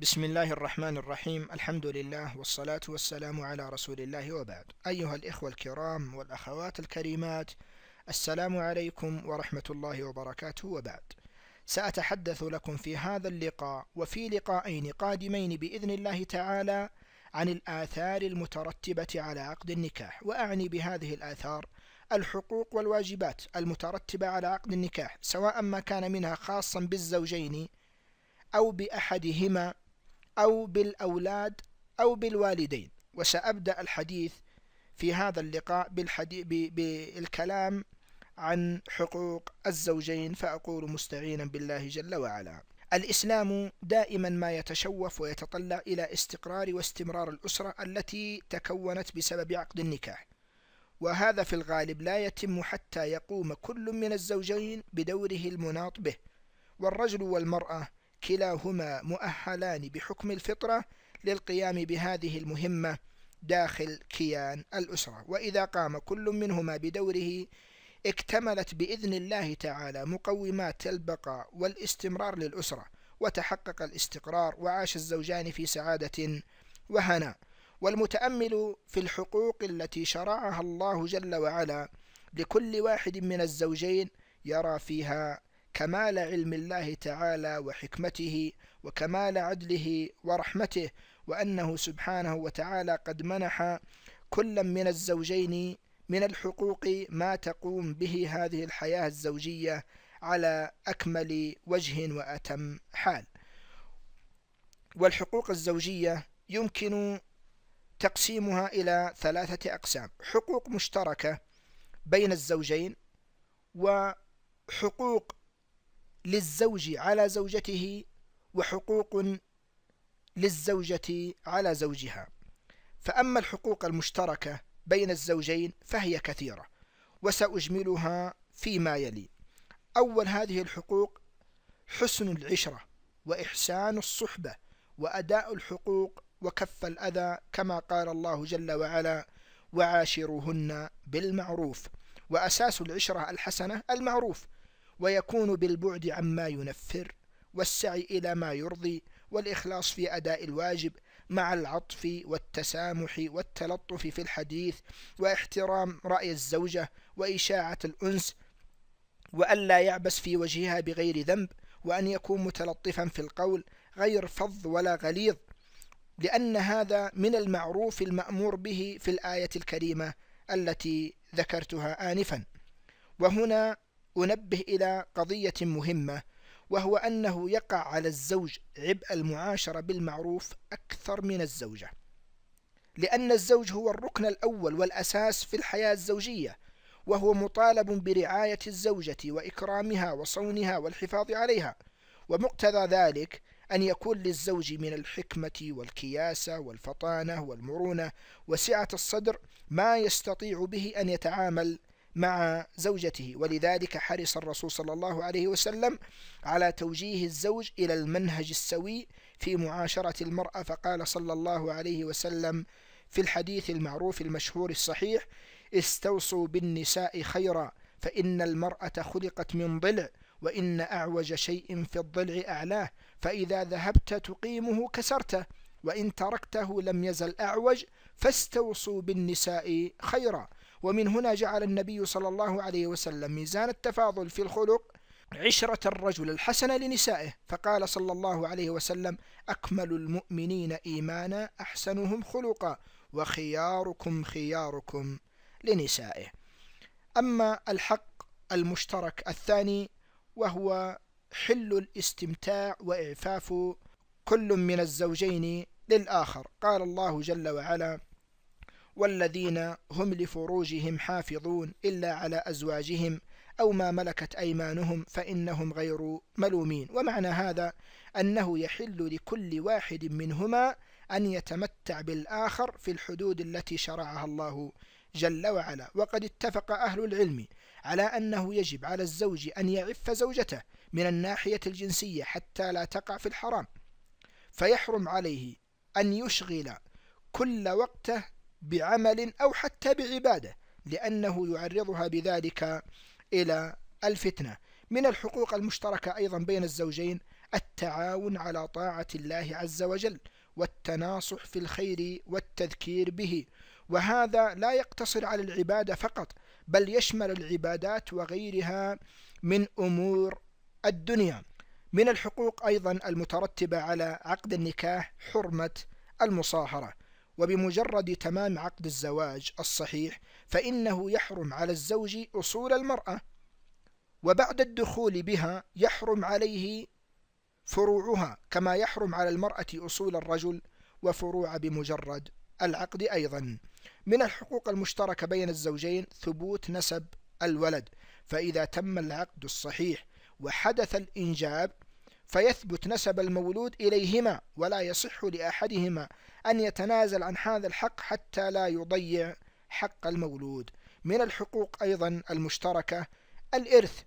بسم الله الرحمن الرحيم الحمد لله والصلاة والسلام على رسول الله وبعد أيها الإخوة الكرام والأخوات الكريمات السلام عليكم ورحمة الله وبركاته وبعد سأتحدث لكم في هذا اللقاء وفي لقاءين قادمين بإذن الله تعالى عن الآثار المترتبة على عقد النكاح وأعني بهذه الآثار الحقوق والواجبات المترتبة على عقد النكاح سواء ما كان منها خاصا بالزوجين أو بأحدهما أو بالأولاد أو بالوالدين وسأبدأ الحديث في هذا اللقاء بالحديث بالكلام عن حقوق الزوجين فأقول مستعينا بالله جل وعلا الإسلام دائما ما يتشوف ويتطلع إلى استقرار واستمرار الأسرة التي تكونت بسبب عقد النكاح وهذا في الغالب لا يتم حتى يقوم كل من الزوجين بدوره المناط به والرجل والمرأة كلاهما مؤهلان بحكم الفطرة للقيام بهذه المهمة داخل كيان الأسرة وإذا قام كل منهما بدوره اكتملت بإذن الله تعالى مقومات البقاء والاستمرار للأسرة وتحقق الاستقرار وعاش الزوجان في سعادة وهناء والمتأمل في الحقوق التي شرعها الله جل وعلا لكل واحد من الزوجين يرى فيها كمال علم الله تعالى وحكمته وكمال عدله ورحمته وأنه سبحانه وتعالى قد منح كل من الزوجين من الحقوق ما تقوم به هذه الحياة الزوجية على أكمل وجه وأتم حال والحقوق الزوجية يمكن تقسيمها إلى ثلاثة أقسام حقوق مشتركة بين الزوجين وحقوق للزوج على زوجته وحقوق للزوجة على زوجها فأما الحقوق المشتركة بين الزوجين فهي كثيرة وسأجملها فيما يلي أول هذه الحقوق حسن العشرة وإحسان الصحبة وأداء الحقوق وكف الأذى كما قال الله جل وعلا وعاشروهن بالمعروف وأساس العشرة الحسنة المعروف ويكون بالبعد عما ينفر والسعي إلى ما يرضي والإخلاص في أداء الواجب مع العطف والتسامح والتلطف في الحديث واحترام رأي الزوجة وإشاعة الأنس وألا يعبس في وجهها بغير ذنب وأن يكون متلطفا في القول غير فظ ولا غليظ لأن هذا من المعروف المأمور به في الآية الكريمة التي ذكرتها آنفا وهنا أنبه إلى قضية مهمة وهو أنه يقع على الزوج عبء المعاشرة بالمعروف أكثر من الزوجة لأن الزوج هو الركن الأول والأساس في الحياة الزوجية وهو مطالب برعاية الزوجة وإكرامها وصونها والحفاظ عليها ومقتضى ذلك أن يكون للزوج من الحكمة والكياسة والفطانة والمرونة وسعة الصدر ما يستطيع به أن يتعامل مع زوجته ولذلك حرص الرسول صلى الله عليه وسلم على توجيه الزوج إلى المنهج السوي في معاشرة المرأة فقال صلى الله عليه وسلم في الحديث المعروف المشهور الصحيح استوصوا بالنساء خيرا فإن المرأة خلقت من ضلع وإن أعوج شيء في الضلع أعلاه فإذا ذهبت تقيمه كسرته وإن تركته لم يزل أعوج فاستوصوا بالنساء خيرا ومن هنا جعل النبي صلى الله عليه وسلم ميزان التفاضل في الخلق عشرة الرجل الحسنة لنسائه فقال صلى الله عليه وسلم أكمل المؤمنين إيمانا أحسنهم خلقا وخياركم خياركم لنسائه أما الحق المشترك الثاني وهو حل الاستمتاع وإعفاف كل من الزوجين للآخر قال الله جل وعلا والذين هم لفروجهم حافظون إلا على أزواجهم أو ما ملكت أيمانهم فإنهم غير ملومين ومعنى هذا أنه يحل لكل واحد منهما أن يتمتع بالآخر في الحدود التي شرعها الله جل وعلا وقد اتفق أهل العلم على أنه يجب على الزوج أن يعف زوجته من الناحية الجنسية حتى لا تقع في الحرام فيحرم عليه أن يشغل كل وقته بعمل أو حتى بعبادة لأنه يعرضها بذلك إلى الفتنة من الحقوق المشتركة أيضا بين الزوجين التعاون على طاعة الله عز وجل والتناصح في الخير والتذكير به وهذا لا يقتصر على العبادة فقط بل يشمل العبادات وغيرها من أمور الدنيا من الحقوق أيضا المترتبة على عقد النكاح حرمة المصاهرة وبمجرد تمام عقد الزواج الصحيح فإنه يحرم على الزوج أصول المرأة وبعد الدخول بها يحرم عليه فروعها كما يحرم على المرأة أصول الرجل وفروع بمجرد العقد أيضا من الحقوق المشتركة بين الزوجين ثبوت نسب الولد فإذا تم العقد الصحيح وحدث الإنجاب فيثبت نسب المولود إليهما ولا يصح لأحدهما أن يتنازل عن هذا الحق حتى لا يضيع حق المولود من الحقوق أيضا المشتركة الإرث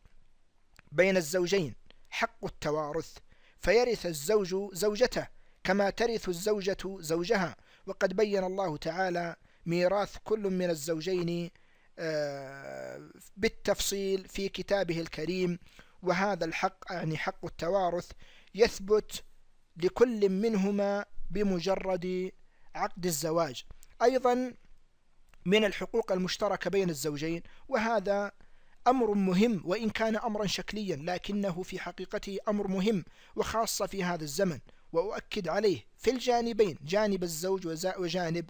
بين الزوجين حق التوارث فيرث الزوج زوجته كما ترث الزوجة زوجها وقد بين الله تعالى ميراث كل من الزوجين آه، بالتفصيل في كتابه الكريم وهذا الحق يعني حق التوارث يثبت لكل منهما بمجرد عقد الزواج أيضا من الحقوق المشتركة بين الزوجين وهذا أمر مهم وإن كان أمرا شكليا لكنه في حقيقته أمر مهم وخاصة في هذا الزمن وأؤكد عليه في الجانبين جانب الزوج وجانب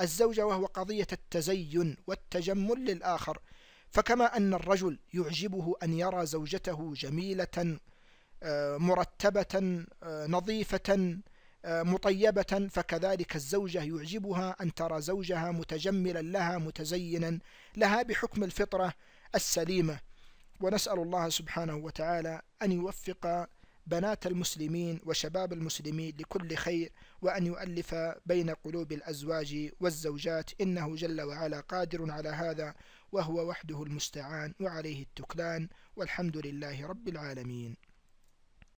الزوجة وهو قضية التزين والتجمل للآخر فكما أن الرجل يعجبه أن يرى زوجته جميلة آه، مرتبة آه، نظيفة آه، مطيبة فكذلك الزوجة يعجبها أن ترى زوجها متجملا لها متزينا لها بحكم الفطرة السليمة ونسأل الله سبحانه وتعالى أن يوفق بنات المسلمين وشباب المسلمين لكل خير وأن يؤلف بين قلوب الأزواج والزوجات إنه جل وعلا قادر على هذا وهو وحده المستعان وعليه التكلان والحمد لله رب العالمين